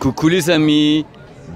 Coucou les amis,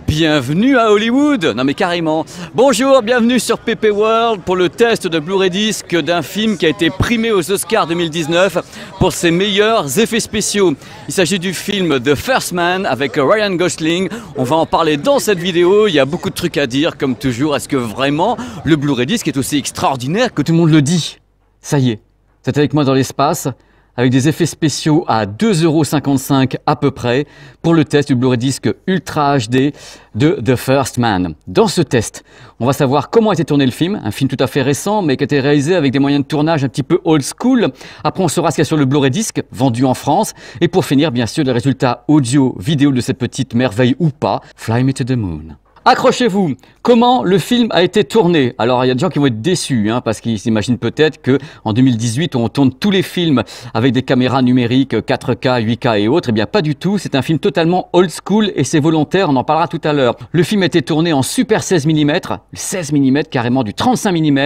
bienvenue à Hollywood Non mais carrément Bonjour, bienvenue sur PP World pour le test de Blu-ray Disc d'un film qui a été primé aux Oscars 2019 pour ses meilleurs effets spéciaux. Il s'agit du film The First Man avec Ryan Gosling. On va en parler dans cette vidéo, il y a beaucoup de trucs à dire comme toujours. Est-ce que vraiment le Blu-ray Disc est aussi extraordinaire que tout le monde le dit Ça y est, c'est avec moi dans l'espace avec des effets spéciaux à 2,55€ à peu près pour le test du Blu-ray disque Ultra HD de The First Man. Dans ce test, on va savoir comment a été tourné le film, un film tout à fait récent mais qui a été réalisé avec des moyens de tournage un petit peu old school. Après, on saura ce qu'il y a sur le Blu-ray disque vendu en France et pour finir, bien sûr, les résultats audio-vidéo de cette petite merveille ou pas, Fly Me to the Moon. Accrochez-vous. Comment le film a été tourné Alors, il y a des gens qui vont être déçus, hein, parce qu'ils s'imaginent peut-être que en 2018, on tourne tous les films avec des caméras numériques 4K, 8K et autres. Eh bien, pas du tout. C'est un film totalement old school et c'est volontaire. On en parlera tout à l'heure. Le film a été tourné en super 16 mm, 16 mm carrément du 35 mm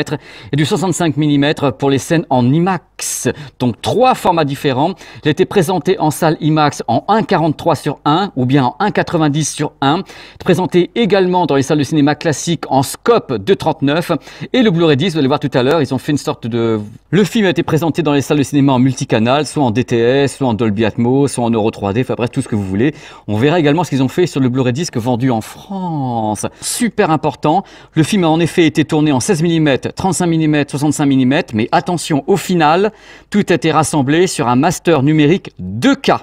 et du 65 mm pour les scènes en IMAX. Donc trois formats différents. Il a été présenté en salle IMAX en 1,43 sur 1 ou bien en 1,90 sur 1. Présenté également dans les salles de cinéma classiques en scope 2,39. Et le Blu-ray 10, vous allez voir tout à l'heure, ils ont fait une sorte de... Le film a été présenté dans les salles de cinéma en multicanal, soit en DTS, soit en Dolby Atmos, soit en Euro 3D, enfin bref, tout ce que vous voulez. On verra également ce qu'ils ont fait sur le Blu-ray disque vendu en France. Super important. Le film a en effet été tourné en 16 mm, 35 mm, 65 mm, mais attention, au final, tout était rassemblé sur un master numérique 2K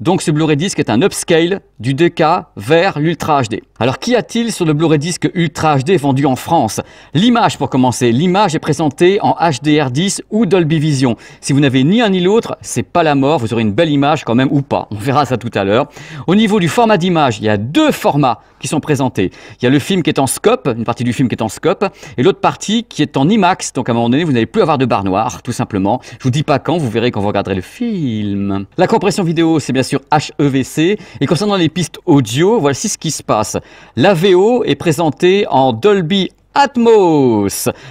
donc ce Blu-ray disque est un upscale du 2K vers l'Ultra HD. Alors qu'y a-t-il sur le Blu-ray disque Ultra HD vendu en France L'image pour commencer. L'image est présentée en HDR10 ou Dolby Vision. Si vous n'avez ni un ni l'autre, c'est pas la mort, vous aurez une belle image quand même ou pas. On verra ça tout à l'heure. Au niveau du format d'image, il y a deux formats qui sont présentés. Il y a le film qui est en scope, une partie du film qui est en scope, et l'autre partie qui est en IMAX. Donc à un moment donné, vous n'allez plus avoir de barre noire, tout simplement. Je vous dis pas quand, vous verrez quand vous regarderez le film. La compression vidéo, c'est bien sûr sur HEVC. Et concernant les pistes audio, voici ce qui se passe. La VO est présentée en Dolby Atmos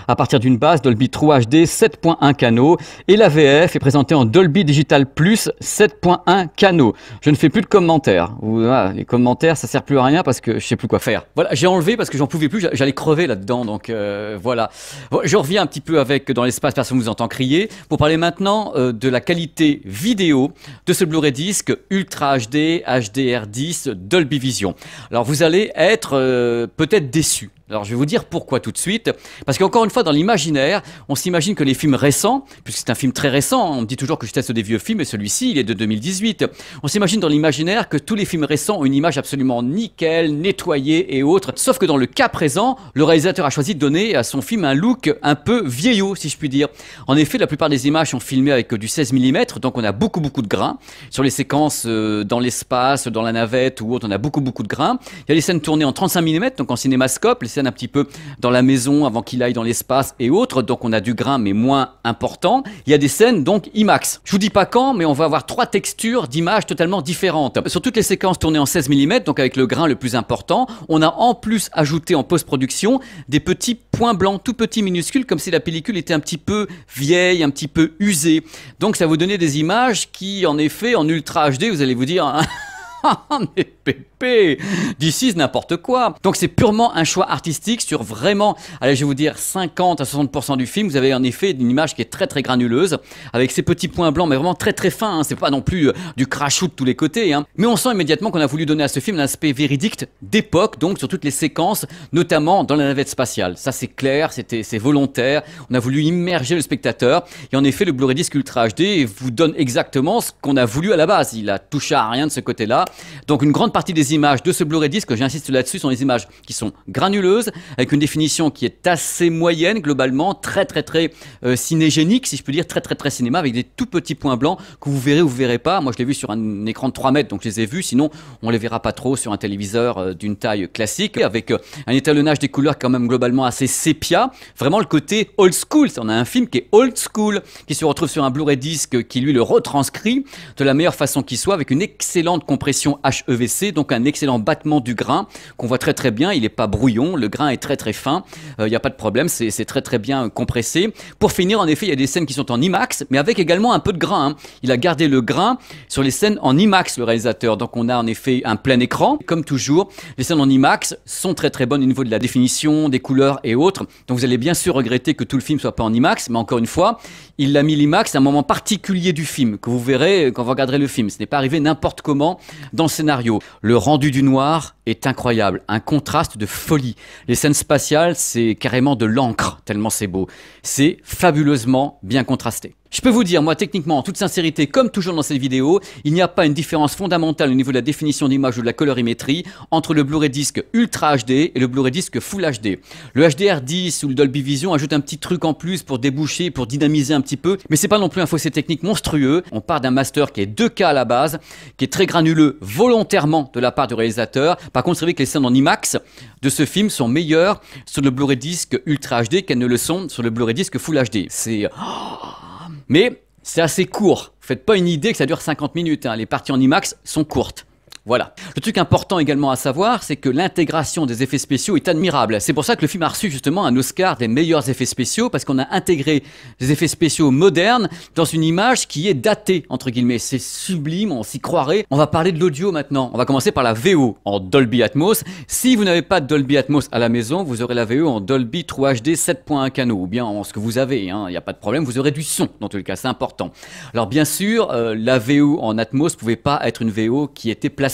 à partir d'une base Dolby 3 HD 7.1 canaux et la VF est présentée en Dolby Digital Plus 7.1 canaux. Je ne fais plus de commentaires. Ah, les commentaires ça sert plus à rien parce que je sais plus quoi faire. Voilà, j'ai enlevé parce que j'en pouvais plus, j'allais crever là-dedans donc euh, voilà. je reviens un petit peu avec dans l'espace personne vous entend crier pour parler maintenant euh, de la qualité vidéo de ce Blu-ray disque Ultra HD HDR10 Dolby Vision. Alors vous allez être euh, peut-être déçus alors je vais vous dire pourquoi tout de suite. Parce qu'encore une fois, dans l'imaginaire, on s'imagine que les films récents, puisque c'est un film très récent, on me dit toujours que je teste des vieux films, et celui-ci, il est de 2018, on s'imagine dans l'imaginaire que tous les films récents ont une image absolument nickel, nettoyée et autres. Sauf que dans le cas présent, le réalisateur a choisi de donner à son film un look un peu vieillot, si je puis dire. En effet, la plupart des images sont filmées avec du 16 mm, donc on a beaucoup beaucoup de grains. Sur les séquences euh, dans l'espace, dans la navette ou autre, on a beaucoup beaucoup de grains. Il y a les scènes tournées en 35 mm, donc en cinémascope, les un petit peu dans la maison avant qu'il aille dans l'espace et autres. Donc on a du grain, mais moins important. Il y a des scènes donc IMAX. Je vous dis pas quand, mais on va avoir trois textures d'images totalement différentes. Sur toutes les séquences tournées en 16 mm, donc avec le grain le plus important, on a en plus ajouté en post-production des petits points blancs tout petits minuscules comme si la pellicule était un petit peu vieille, un petit peu usée. Donc ça vous donnait des images qui en effet en ultra HD, vous allez vous dire hein, Ah, mais pépé D'ici, n'importe quoi. Donc c'est purement un choix artistique sur vraiment, allez, je vais vous dire 50 à 60% du film. Vous avez en effet une image qui est très très granuleuse, avec ces petits points blancs, mais vraiment très très fins. Hein. C'est pas non plus euh, du crash de tous les côtés. Hein. Mais on sent immédiatement qu'on a voulu donner à ce film un aspect véridique d'époque, donc sur toutes les séquences, notamment dans la navette spatiale. Ça c'est clair, c'est volontaire. On a voulu immerger le spectateur. Et en effet, le Blu-ray disc Ultra HD vous donne exactement ce qu'on a voulu à la base. Il a touché à rien de ce côté-là. Donc une grande partie des images de ce Blu-ray disque, j'insiste là-dessus, sont des images qui sont granuleuses, avec une définition qui est assez moyenne globalement, très très très euh, cinégénique, si je peux dire, très très très cinéma, avec des tout petits points blancs que vous verrez ou vous verrez pas. Moi je l'ai vu sur un écran de 3 mètres, donc je les ai vus, sinon on les verra pas trop sur un téléviseur euh, d'une taille classique, avec euh, un étalonnage des couleurs quand même globalement assez sépia, vraiment le côté old school, on a un film qui est old school, qui se retrouve sur un Blu-ray disque qui lui le retranscrit de la meilleure façon qui soit, avec une excellente compression HEVC, donc un excellent battement du grain qu'on voit très très bien. Il n'est pas brouillon, le grain est très très fin, il euh, n'y a pas de problème, c'est très très bien compressé. Pour finir, en effet, il y a des scènes qui sont en IMAX, mais avec également un peu de grain. Hein. Il a gardé le grain sur les scènes en IMAX, le réalisateur. Donc on a en effet un plein écran. Comme toujours, les scènes en IMAX sont très très bonnes au niveau de la définition, des couleurs et autres. Donc vous allez bien sûr regretter que tout le film soit pas en IMAX, mais encore une fois, il a mis l'IMAX à un moment particulier du film, que vous verrez quand vous regarderez le film. Ce n'est pas arrivé n'importe comment dans le scénario, le rendu du noir est incroyable, un contraste de folie. Les scènes spatiales, c'est carrément de l'encre, tellement c'est beau. C'est fabuleusement bien contrasté. Je peux vous dire, moi techniquement, en toute sincérité, comme toujours dans cette vidéo, il n'y a pas une différence fondamentale au niveau de la définition d'image ou de la colorimétrie entre le Blu-ray disque Ultra HD et le Blu-ray disque Full HD. Le HDR10 ou le Dolby Vision ajoute un petit truc en plus pour déboucher, pour dynamiser un petit peu, mais c'est pas non plus un fossé technique monstrueux. On part d'un master qui est 2K à la base, qui est très granuleux volontairement de la part du réalisateur. Par contre, c'est vrai que les scènes en IMAX de ce film sont meilleures sur le Blu-ray disque Ultra HD qu'elles ne le sont sur le Blu-ray disque Full HD. C'est... Oh mais c'est assez court. Faites pas une idée que ça dure 50 minutes. Hein. Les parties en IMAX sont courtes. Voilà. Le truc important également à savoir, c'est que l'intégration des effets spéciaux est admirable. C'est pour ça que le film a reçu justement un Oscar des meilleurs effets spéciaux, parce qu'on a intégré des effets spéciaux modernes dans une image qui est datée, entre guillemets. C'est sublime, on s'y croirait. On va parler de l'audio maintenant. On va commencer par la VO en Dolby Atmos. Si vous n'avez pas de Dolby Atmos à la maison, vous aurez la VO en Dolby 3HD 7.1 canaux, ou bien en ce que vous avez, hein. il n'y a pas de problème, vous aurez du son, dans tous les cas, c'est important. Alors bien sûr, euh, la VO en Atmos ne pouvait pas être une VO qui était placée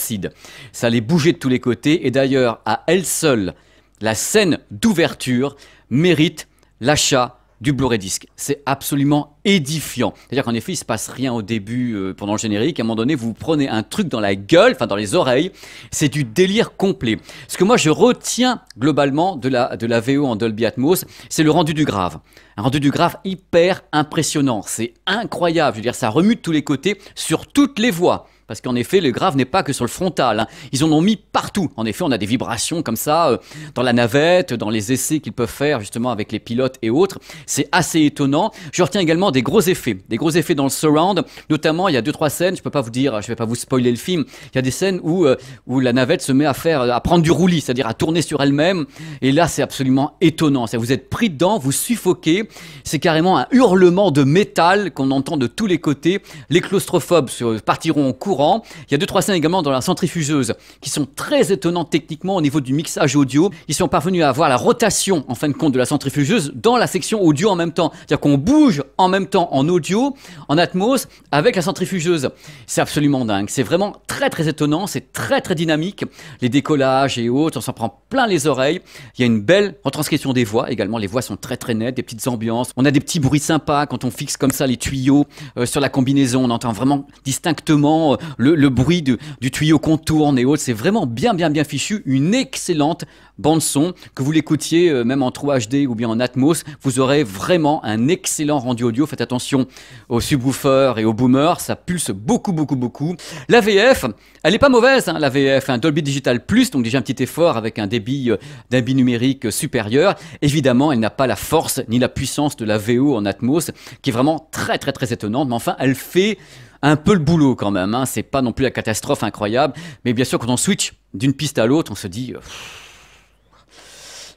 ça les bougeait de tous les côtés et d'ailleurs, à elle seule, la scène d'ouverture mérite l'achat du Blu-ray disque. C'est absolument édifiant. C'est-à-dire qu'en effet, il se passe rien au début euh, pendant le générique. À un moment donné, vous prenez un truc dans la gueule, enfin dans les oreilles. C'est du délire complet. Ce que moi, je retiens globalement de la, de la VO en Dolby Atmos, c'est le rendu du grave. Un rendu du grave hyper impressionnant. C'est incroyable. Je veux dire, ça remue de tous les côtés sur toutes les voies. Parce qu'en effet, le grave n'est pas que sur le frontal. Hein. Ils en ont mis partout. En effet, on a des vibrations comme ça euh, dans la navette, dans les essais qu'ils peuvent faire justement avec les pilotes et autres. C'est assez étonnant. Je retiens également des gros effets. Des gros effets dans le surround. Notamment, il y a deux, trois scènes. Je peux pas vous dire, je vais pas vous spoiler le film. Il y a des scènes où, euh, où la navette se met à faire, à prendre du roulis, c'est-à-dire à tourner sur elle-même. Et là, c'est absolument étonnant. vous êtes pris dedans, vous suffoquez. C'est carrément un hurlement de métal qu'on entend de tous les côtés. Les claustrophobes se partiront en cours il y a deux trois scènes également dans la centrifugeuse qui sont très étonnantes techniquement au niveau du mixage audio. Ils sont parvenus à avoir la rotation en fin de compte de la centrifugeuse dans la section audio en même temps, c'est-à-dire qu'on bouge en même temps en audio, en atmos avec la centrifugeuse. C'est absolument dingue. C'est vraiment très très étonnant. C'est très très dynamique. Les décollages et autres, on s'en prend plein les oreilles. Il y a une belle retranscription des voix également. Les voix sont très très nettes, des petites ambiances. On a des petits bruits sympas quand on fixe comme ça les tuyaux euh, sur la combinaison. On entend vraiment distinctement euh, le, bruit du tuyau qu'on tourne et autres. C'est vraiment bien, bien, bien fichu. Une excellente bande son. Que vous l'écoutiez euh, même en 3HD ou bien en Atmos, vous aurez vraiment un excellent rendu audio. Faites attention aux subwoofers et aux boomers. Ça pulse beaucoup, beaucoup, beaucoup. La VF, elle est pas mauvaise. Hein, la VF, un hein. Dolby Digital Plus, donc déjà un petit effort avec un euh, débit numérique supérieur. Évidemment, elle n'a pas la force ni la puissance de la VO en Atmos, qui est vraiment très, très, très étonnante. Mais enfin, elle fait un peu le boulot quand même. Hein. C'est pas non plus la catastrophe incroyable. Mais bien sûr, quand on switch d'une piste à l'autre, on se dit. Euh,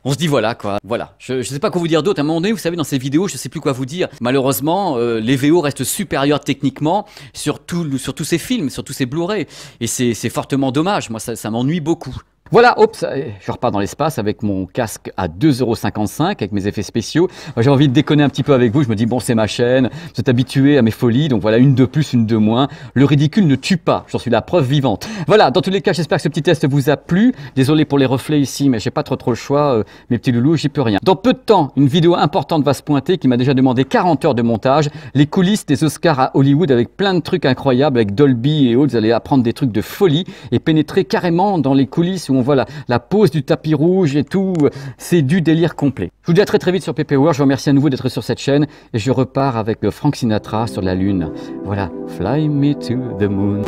on se dit voilà quoi, voilà. Je, ne sais pas quoi vous dire d'autre. À un moment donné, vous savez, dans ces vidéos, je sais plus quoi vous dire. Malheureusement, euh, les VO restent supérieurs techniquement sur, sur tous ces films, sur tous ces Blu-ray. Et c'est fortement dommage. Moi, ça m'ennuie beaucoup. Voilà, hop, euh, je repars dans l'espace avec mon casque à 2,55€ avec mes effets spéciaux. Euh, j'ai envie de déconner un petit peu avec vous. Je me dis, bon, c'est ma chaîne, vous êtes habitués à mes folies, donc voilà, une de plus, une de moins. Le ridicule ne tue pas, j'en suis la preuve vivante. Voilà, dans tous les cas, j'espère que ce petit test vous a plu. Désolé pour les reflets ici, mais j'ai pas trop trop le choix. Euh, mes petits loulous, j'y peux rien. Dans peu de temps, une vidéo importante va se pointer qui m'a déjà demandé 40 heures de montage. Les coulisses des Oscars à Hollywood avec plein de trucs incroyables, avec Dolby et autres. Vous allez apprendre des trucs de folie et pénétrer carrément dans les coulisses on voit la, pose du tapis rouge et tout. C'est du délire complet. Je vous dis à très très vite sur PP World. Je vous remercie à nouveau d'être sur cette chaîne et je repars avec Frank Sinatra sur la Lune. Voilà, Fly Me to the Moon.